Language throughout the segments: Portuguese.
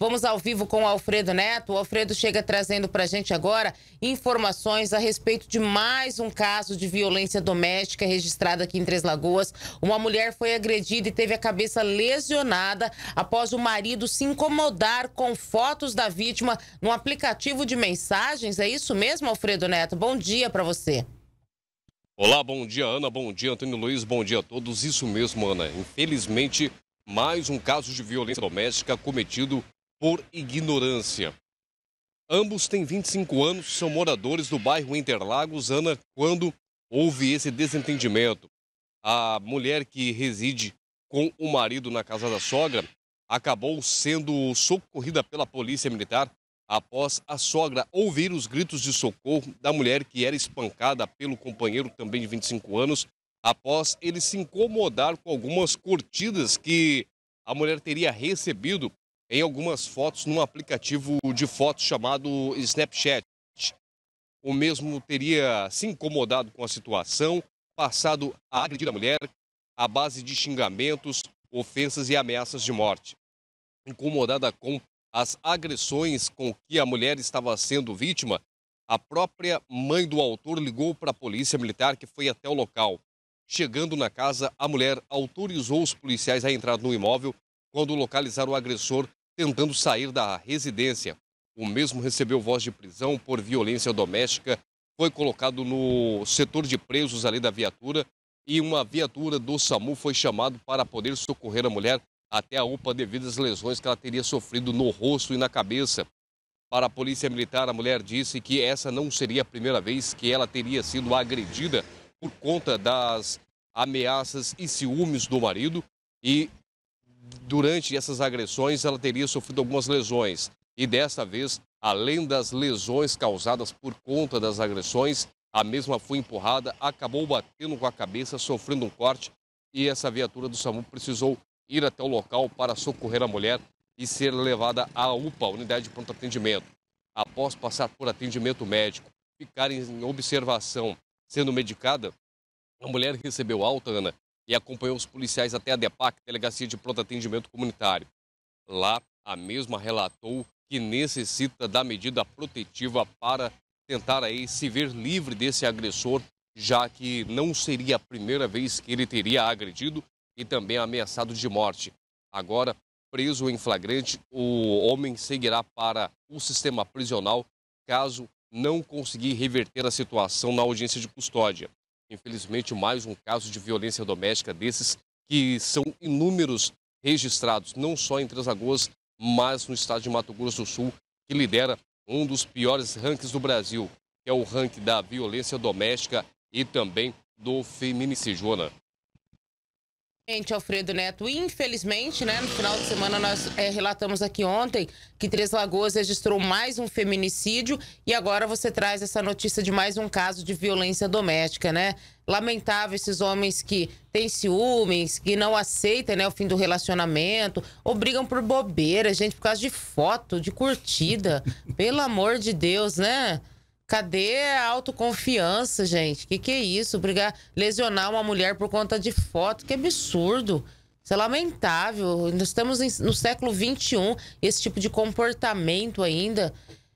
Vamos ao vivo com o Alfredo Neto. O Alfredo chega trazendo para a gente agora informações a respeito de mais um caso de violência doméstica registrado aqui em Três Lagoas. Uma mulher foi agredida e teve a cabeça lesionada após o marido se incomodar com fotos da vítima no aplicativo de mensagens. É isso mesmo, Alfredo Neto? Bom dia para você. Olá, bom dia, Ana. Bom dia, Antônio Luiz. Bom dia a todos. Isso mesmo, Ana. Infelizmente, mais um caso de violência doméstica cometido por ignorância. Ambos têm 25 anos, são moradores do bairro Interlagos. Ana, quando houve esse desentendimento, a mulher que reside com o marido na casa da sogra acabou sendo socorrida pela polícia militar após a sogra ouvir os gritos de socorro da mulher que era espancada pelo companheiro, também de 25 anos, após ele se incomodar com algumas curtidas que a mulher teria recebido em algumas fotos num aplicativo de fotos chamado Snapchat. O mesmo teria se incomodado com a situação, passado a agredir a mulher à base de xingamentos, ofensas e ameaças de morte. Incomodada com as agressões com que a mulher estava sendo vítima, a própria mãe do autor ligou para a polícia militar que foi até o local. Chegando na casa, a mulher autorizou os policiais a entrar no imóvel quando localizaram o agressor tentando sair da residência. O mesmo recebeu voz de prisão por violência doméstica, foi colocado no setor de presos ali da viatura e uma viatura do SAMU foi chamado para poder socorrer a mulher até a UPA devido às lesões que ela teria sofrido no rosto e na cabeça. Para a polícia militar, a mulher disse que essa não seria a primeira vez que ela teria sido agredida por conta das ameaças e ciúmes do marido e durante essas agressões, ela teria sofrido algumas lesões. E desta vez, além das lesões causadas por conta das agressões, a mesma foi empurrada, acabou batendo com a cabeça, sofrendo um corte. E essa viatura do SAMU precisou ir até o local para socorrer a mulher e ser levada à UPA, Unidade de Pronto Atendimento. Após passar por atendimento médico, ficar em observação, sendo medicada, a mulher recebeu alta, Ana, e acompanhou os policiais até a DEPAC, Delegacia de Pronto Atendimento Comunitário. Lá, a mesma relatou que necessita da medida protetiva para tentar aí se ver livre desse agressor, já que não seria a primeira vez que ele teria agredido e também ameaçado de morte. Agora, preso em flagrante, o homem seguirá para o sistema prisional caso não conseguir reverter a situação na audiência de custódia. Infelizmente, mais um caso de violência doméstica desses que são inúmeros registrados, não só em Três Lagoas, mas no estado de Mato Grosso do Sul, que lidera um dos piores rankings do Brasil, que é o ranking da violência doméstica e também do feminicídio. Ana. Gente, Alfredo Neto, infelizmente, né, no final de semana nós é, relatamos aqui ontem que Três Lagoas registrou mais um feminicídio e agora você traz essa notícia de mais um caso de violência doméstica, né? Lamentável esses homens que têm ciúmes, que não aceitam né, o fim do relacionamento, obrigam por bobeira, gente, por causa de foto, de curtida. Pelo amor de Deus, né? Cadê a autoconfiança, gente? Que que é isso? Brigar, lesionar uma mulher por conta de foto, que absurdo. Isso é lamentável. Nós estamos no século XXI, esse tipo de comportamento ainda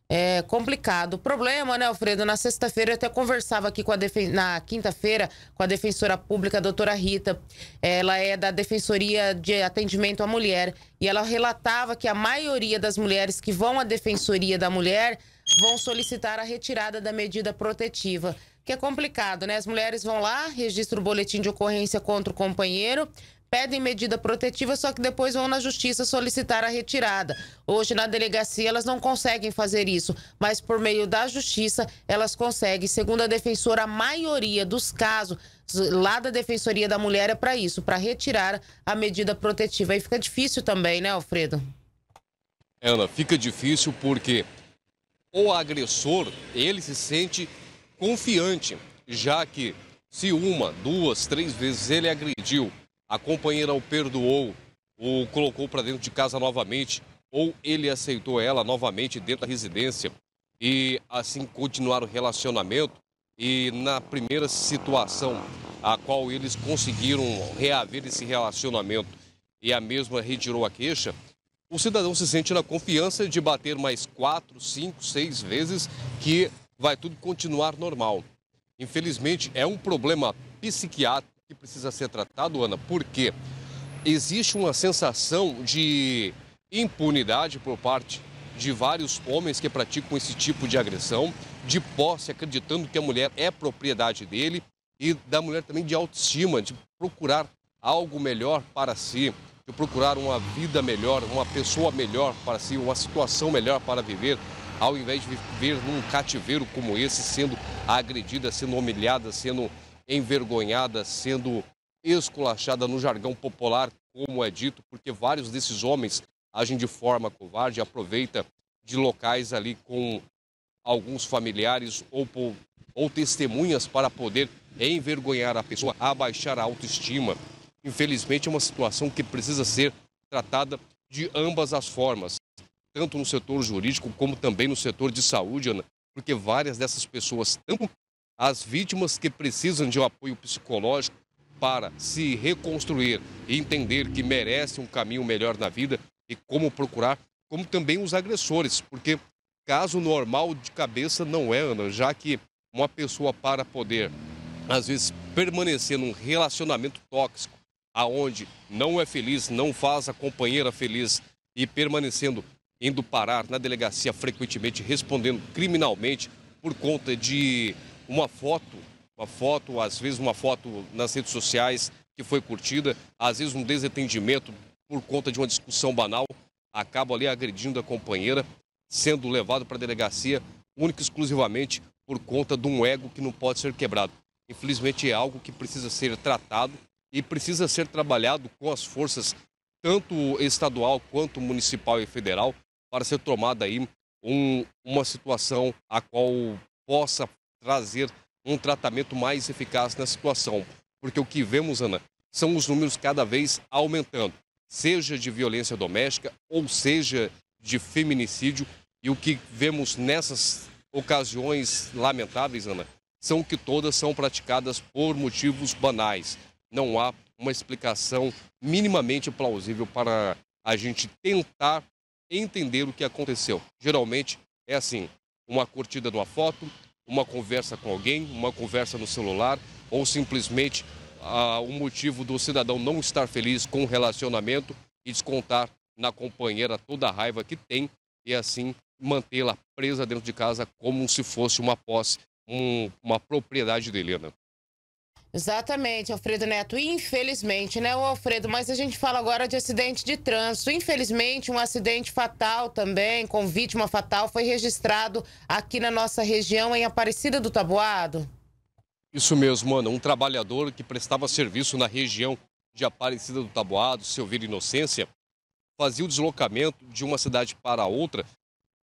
é complicado. O problema, né, Alfredo? Na sexta-feira eu até conversava aqui com a defen... na quinta-feira com a defensora pública, a doutora Rita. Ela é da Defensoria de Atendimento à Mulher e ela relatava que a maioria das mulheres que vão à Defensoria da Mulher vão solicitar a retirada da medida protetiva. Que é complicado, né? As mulheres vão lá, registram o boletim de ocorrência contra o companheiro, pedem medida protetiva, só que depois vão na justiça solicitar a retirada. Hoje, na delegacia, elas não conseguem fazer isso, mas por meio da justiça elas conseguem. Segundo a defensora, a maioria dos casos lá da Defensoria da Mulher é para isso, para retirar a medida protetiva. Aí fica difícil também, né, Alfredo? Ana, fica difícil porque o agressor ele se sente confiante, já que se uma, duas, três vezes ele agrediu, a companheira o perdoou, o colocou para dentro de casa novamente, ou ele aceitou ela novamente dentro da residência e assim continuar o relacionamento. E na primeira situação a qual eles conseguiram reaver esse relacionamento e a mesma retirou a queixa, o cidadão se sente na confiança de bater mais quatro, cinco, seis vezes que vai tudo continuar normal. Infelizmente, é um problema psiquiátrico que precisa ser tratado, Ana, porque existe uma sensação de impunidade por parte de vários homens que praticam esse tipo de agressão, de posse, acreditando que a mulher é propriedade dele e da mulher também de autoestima, de procurar algo melhor para si de procurar uma vida melhor, uma pessoa melhor para si, uma situação melhor para viver, ao invés de viver num cativeiro como esse, sendo agredida, sendo humilhada, sendo envergonhada, sendo esculachada no jargão popular, como é dito, porque vários desses homens agem de forma covarde, aproveita de locais ali com alguns familiares ou, ou testemunhas para poder envergonhar a pessoa, abaixar a autoestima. Infelizmente, é uma situação que precisa ser tratada de ambas as formas, tanto no setor jurídico como também no setor de saúde, Ana, porque várias dessas pessoas, tanto as vítimas que precisam de um apoio psicológico para se reconstruir e entender que merecem um caminho melhor na vida e como procurar, como também os agressores, porque caso normal de cabeça não é, Ana, já que uma pessoa para poder, às vezes, permanecer num relacionamento tóxico aonde não é feliz, não faz a companheira feliz e permanecendo indo parar na delegacia frequentemente, respondendo criminalmente por conta de uma foto, uma foto, às vezes uma foto nas redes sociais que foi curtida, às vezes um desentendimento por conta de uma discussão banal, acaba ali agredindo a companheira, sendo levado para a delegacia única e exclusivamente por conta de um ego que não pode ser quebrado. Infelizmente é algo que precisa ser tratado e precisa ser trabalhado com as forças, tanto estadual quanto municipal e federal, para ser tomada aí um, uma situação a qual possa trazer um tratamento mais eficaz na situação. Porque o que vemos, Ana, são os números cada vez aumentando, seja de violência doméstica ou seja de feminicídio. E o que vemos nessas ocasiões lamentáveis, Ana, são que todas são praticadas por motivos banais, não há uma explicação minimamente plausível para a gente tentar entender o que aconteceu. Geralmente é assim: uma curtida de uma foto, uma conversa com alguém, uma conversa no celular, ou simplesmente ah, o motivo do cidadão não estar feliz com o relacionamento e descontar na companheira toda a raiva que tem e assim mantê-la presa dentro de casa como se fosse uma posse, um, uma propriedade dele, Né? Exatamente, Alfredo Neto. Infelizmente, né, o Alfredo? Mas a gente fala agora de acidente de trânsito. Infelizmente, um acidente fatal também, com vítima fatal, foi registrado aqui na nossa região, em Aparecida do Taboado. Isso mesmo, Ana. Um trabalhador que prestava serviço na região de Aparecida do Taboado, Silveira Inocência, fazia o deslocamento de uma cidade para outra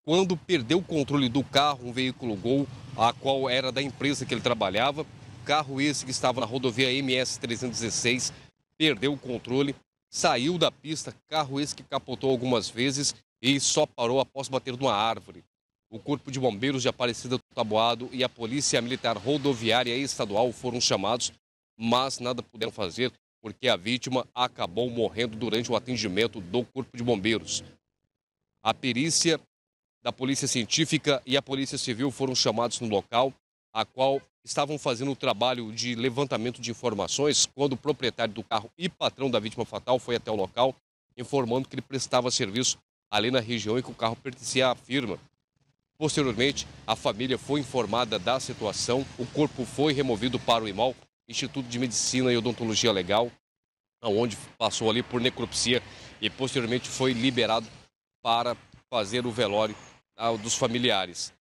quando perdeu o controle do carro, um veículo Gol, a qual era da empresa que ele trabalhava, carro esse que estava na rodovia MS 316 perdeu o controle, saiu da pista, carro esse que capotou algumas vezes e só parou após bater numa árvore. O Corpo de Bombeiros de Aparecida do Taboado e a Polícia Militar Rodoviária Estadual foram chamados, mas nada puderam fazer porque a vítima acabou morrendo durante o atendimento do Corpo de Bombeiros. A perícia da Polícia Científica e a Polícia Civil foram chamados no local a qual estavam fazendo o trabalho de levantamento de informações quando o proprietário do carro e patrão da vítima fatal foi até o local, informando que ele prestava serviço ali na região e que o carro pertencia à firma. Posteriormente, a família foi informada da situação, o corpo foi removido para o IMAL, Instituto de Medicina e Odontologia Legal, onde passou ali por necropsia e posteriormente foi liberado para fazer o velório ah, dos familiares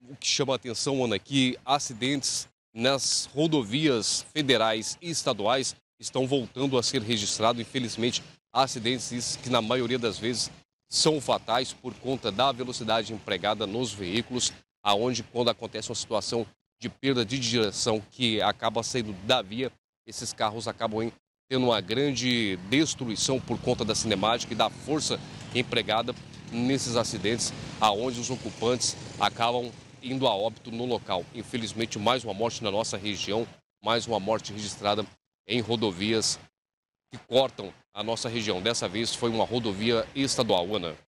o que chama a atenção, Ana, é que acidentes nas rodovias federais e estaduais estão voltando a ser registrados. Infelizmente, acidentes que na maioria das vezes são fatais por conta da velocidade empregada nos veículos, aonde quando acontece uma situação de perda de direção que acaba saindo da via, esses carros acabam tendo uma grande destruição por conta da cinemática e da força empregada nesses acidentes, aonde os ocupantes acabam indo a óbito no local. Infelizmente, mais uma morte na nossa região, mais uma morte registrada em rodovias que cortam a nossa região. Dessa vez foi uma rodovia estadual, Ana.